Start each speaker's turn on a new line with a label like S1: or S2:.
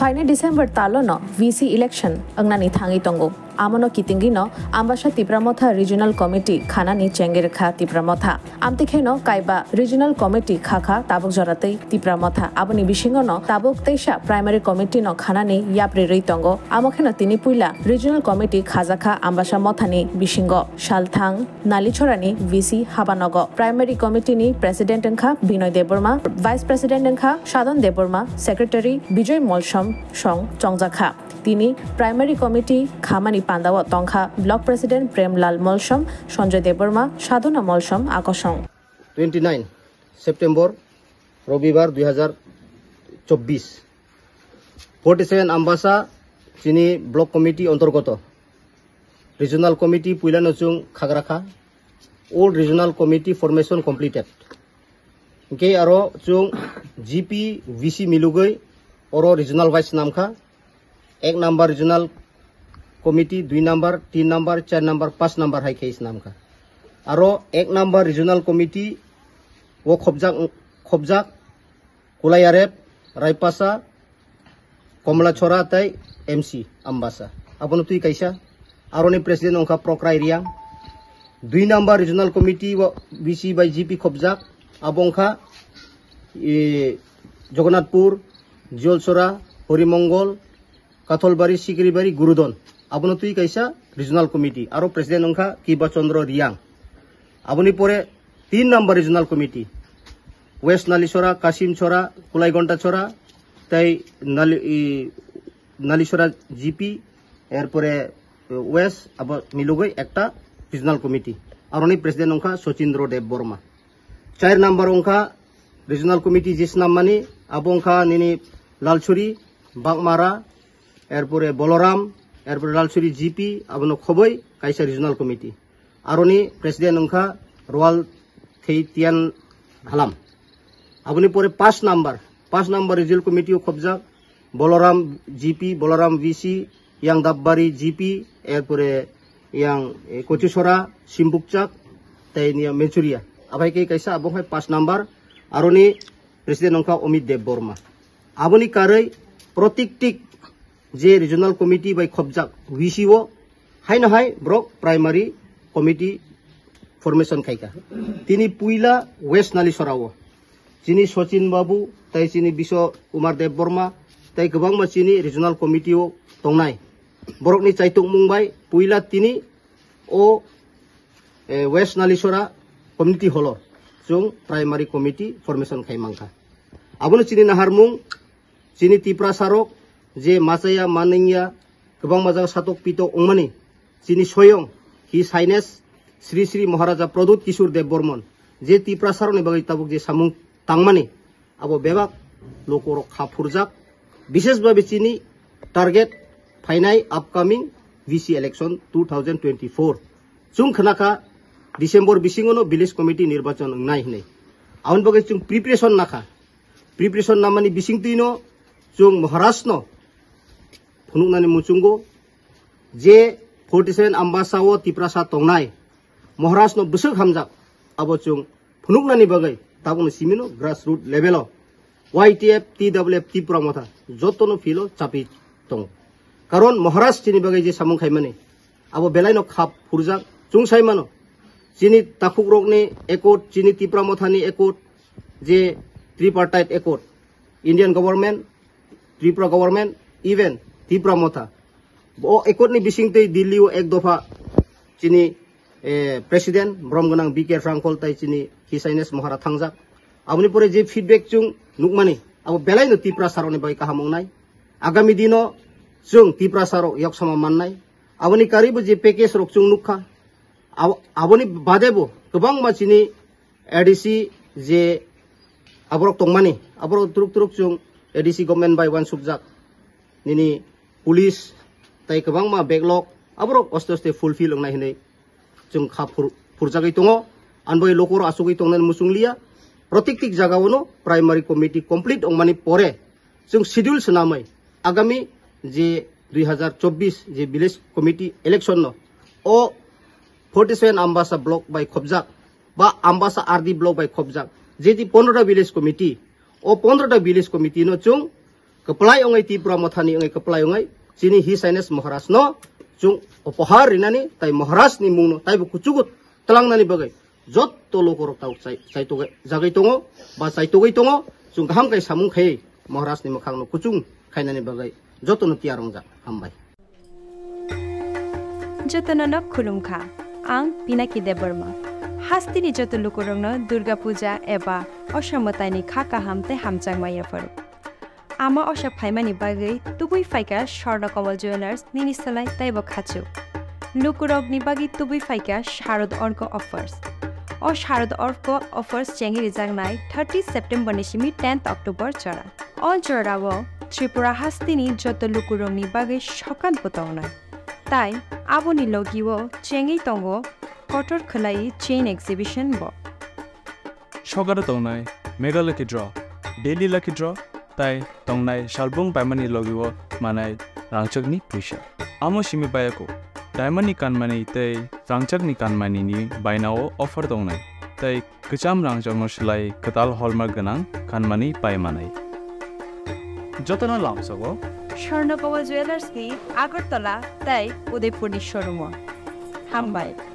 S1: ફાઇને December તાલોનો VC election અગ્નાની થાંગી તોંગો amano kitingino ambasha tipramotha regional committee khanani chengger kha tipramotha amte kheno kaiba regional committee khakha tabuk jaratei tipramotha aboni bisingono tabuk teisha primary committee no khanani yapre reitongo amokheno tini puila regional committee khazakha ambasha mothani bisingo shalthang nalichorani vc habanogo primary committee ni president kha binoy deborma vice president kha Sadhan Debbarma secretary Bijoy Molsom সং চংজাখা তিনি primary committee খামানি পান্দাওয়া তংখা block president Premlal Molsom Sanjay Debbarma Sadhana Molsom আকর্ষণ twenty nine September রবিবার দুই হাজার চব্বিশ ফোর্টি সেভেন আম্বাসা চিনি ব্লক কমিটি অন্তর্গত রিজনাল কমিটি পুইলা নচুং খাগরাখা old regional committee formation completed কে আরও চুং জিপি ভিসি মিলুগৈ অর রিজনাল ভাইস নামখা एक नम्बर रिजनल कमिटि दुई नम्बर तीन नम्बर चार नम्बर पाँच नम्बर है इसनाम और एक नम्बर रिजनल कमिटि वो खबजा खबजा कुलायारेब रायपासा कमलाछरा तै एम सी अम्बासा अब तुई कैसा और प्रेसिडेंट उनका प्रक्रा एरिया दुई number regional committee B C बाई जी पी खबजा अब उनका जगन्नाथपुर जलसरा हरिमंगल কাথলবাড়ি সিকিরিবাড়ি গুরুদল আবনো তুই কাইসা রিজনাল কমিটি আর প্রেসিডেন্ট অংখা কিবা চন্দ্র রিয়াং আবনি পরে তিন number regional committee west Nalichhara Kashimchhara Kulaigantachhara তাই নালি জিপি এরপরে ওয়েস্ট আবার মিলুগই একটা রিজনাল কমিটি আর উনি প্রেসিডেন্ট অংখা শচীন্দ্র দেব বর্মা চার নাম্বার অংখা রিজনাল কমিটি জিস নাম মানে আবংখা নিনি লালছুরি বাগমারা এরপরে বলরাম এরপরে লালসুরি জিপি আবনো খবই কাইসা রিজনাল কমিটি আরনি প্রেসিডেন্ট অংখা রোয়াল থেই হালাম আপনি পরে পাঁচ নাম্বার পাঁচ নাম্বার রিজল কমিটিও খবজা বলরাম জিপি বলরাম ভিসি ইয়াং দাববারি জিপি এরপরে ইয়াং কচিসরা সিম্বুকচাক তাই নিয়া মেচুরিয়া আবাই কে কাইসা আবং হয় পাঁচ নাম্বার আরনি প্রেসিডেন্ট অংখা অমিত দেব বর্মা আপনি কারই প্রতীকটিক যে ৰিজনেল কমিটি বাই খবজাক হুই চি অ হাই নহাই ব্ৰক প্ৰাইমাৰী কমিটি ফৰ্মেশ্যন খাইকা তিনি পুইলা ৱেষ্ট নালি চৰাৱ যিনি শচীন বাবু তাই চিনি বিশ্ব কুমাৰ দেৱ বৰ্মা তাই গোবাং মাচিনি ৰিজনেল কমিটিও দং নাই বৰকনি চাইটক মুংবাই পুইলা তিনি অ ৱেষ্ট নালিচৰা কমিটি হলৰ যোন প্ৰাইমাৰী কমিটি ফৰ্মেশ্যন খাই মাংখা আপুনি চিনি নাহাৰ মুং চিনি ত্ৰিপুৰা চাৰক जे মানিয়া গবং गोबां সাতক सातक पित अंमानि जिनि হি हि শ্রী শ্রী श्री महाराजा কিশোর দেব বর্মন যে जे तिप्रासारनि बागै ताबुक जे সামু तांमानि আবো बेबाक लोकर खाफुरजाक বিশেষভাবে চিনি টার্গেট ফাইনাই upcoming VC election two thousand twenty four December বিশিংনো ভিলেজ কমিটি নির্বাচন নাই হই আউন বগে চুং প্রিপারেশন নাখা প্রিপারেশন নামানি বিশিং তুইনো চুং মহারাষ্ট্র फनुनानि मुचुंगो जे 47 अम्बासाओ तिप्रासा तोंनाय महाराष्ट्रनो बिसक हमजा आबोचुं फनुनानि बगै ताबुनो सिमिनो grass root level YTF TWF टी प्रमथा जतनो फिलो चापि तों कारण महाराष्ट्र चिनि बगै जे सामुखाय माने आबो बेलायनो खाप फुरजा चुंसाय मानो चिनि ताखुक रोगनि एकोट चिनि तिप्रामथानि एकोट जे त्रिपार्टाइट एकोट Indian government Tripura government even તીવ્ર હતા એકદની બિસિંગતે દિલ્હીઓ એક દફા ચીની প্রেসিডেন্ট ব্রহ্মগোনাং বি কে ফ্রাঙ্কল তাই চিনি হি সাইনেস মহারা থাংজাক আপনি পরে যে ফিডব্যাক চুং নুকমানি আবো বেলাইনো তিপ্রা সারনি বাই কাহা মংনাই আগামী দিনও চুং তিপ্রা সার ইয়ক সমা মাননাই আপনি কারিব যে প্যাকেজ রক চুং নুখা আপনি বাদেব গবাং মা চিনি এডিসি যে আবরক তংমানি আবরক তুরুক তুরুক চুং এডিসি গভর্নমেন্ট বাই ওয়ান সুবজাক নিনি পুলিশ তাই গবাং মা বেকলগ আবরক অস্তে অস্তে ফুলফিল অংনাই হিনে जों খা ফুরজাগৈ দङ আনবৈ লোকর আসুগৈ দংনান মুসুংলিয়া প্রত্যেকটিক জায়গাওনো প্রাইমারি কমিটি কমপ্লিট অংমানি পরে जों শিডিউল সনামাই আগামী যে দুই যে ভিলেজ কমিটি ইলেকশন ও ফর্টি সেভেন আম্বাসা ব্লক বাই খবজাক বা আম্বাসা আরডি ব্লক বাই খবজাক যে পনেরোটা ভিলেজ কমিটি ও পনেরোটা ভিলেজ কমিটি নো চুং kepelai ongai ti pramathani ongai kepelai ongai sini hi sainas maharas no jung opohar rinani tai maharas ni mungno tai bu kuchugut talang nani bagai jot to loko ro tau sai sai to jagai tongo ba sai to gai tongo jung kham kai samun khai maharas ni makhang no kuchung khai nani bagai jot no tiarong ja hambai jatanana khulumkha ang pinaki debarma হাস্তি নিজত লোকরং দুর্গা পূজা এবা অসমতায় নি খাকা হামতে হামচাং মাইয়া ফরক ama osha phaimani bagui tubui faika Shorna jewellers নিনিসলাই তাইব খাচু khachu. লুকুরগ্নি বাগি তুবুই ফাইকা শারদ অর্ক অফার্স অ শারদ অর্ক অফার্স চেঙ্গি রিজাগ নাই থার্টি সেপ্টেম্বর নিশিমি টেন্থ অক্টোবর চড়া অল চড়াব ত্রিপুরা হাস্তিনি যত লুকুরগ্নি বাগে সকাল পোতাও নয় তাই আবনি লগিও চেঙ্গি তঙ্গ কটর খলাই চেইন এক্সিবিশন ব সকালে তো নয় মেঘালয়কে draw daily lucky draw tai tongnai shalbung paimani logiwo manai rangchakni puisha. Amo shimi bayako daimani kanmani tai rangchakni kanmani ni bainao offer tongnai. Tai kicham rangchakno shilai katal holmar ganang kanmani paimanai. যতনা লাম সব স্বর্ণপবা jewellers কি আগরতলা তাই Udaipur showroom হাম্বাই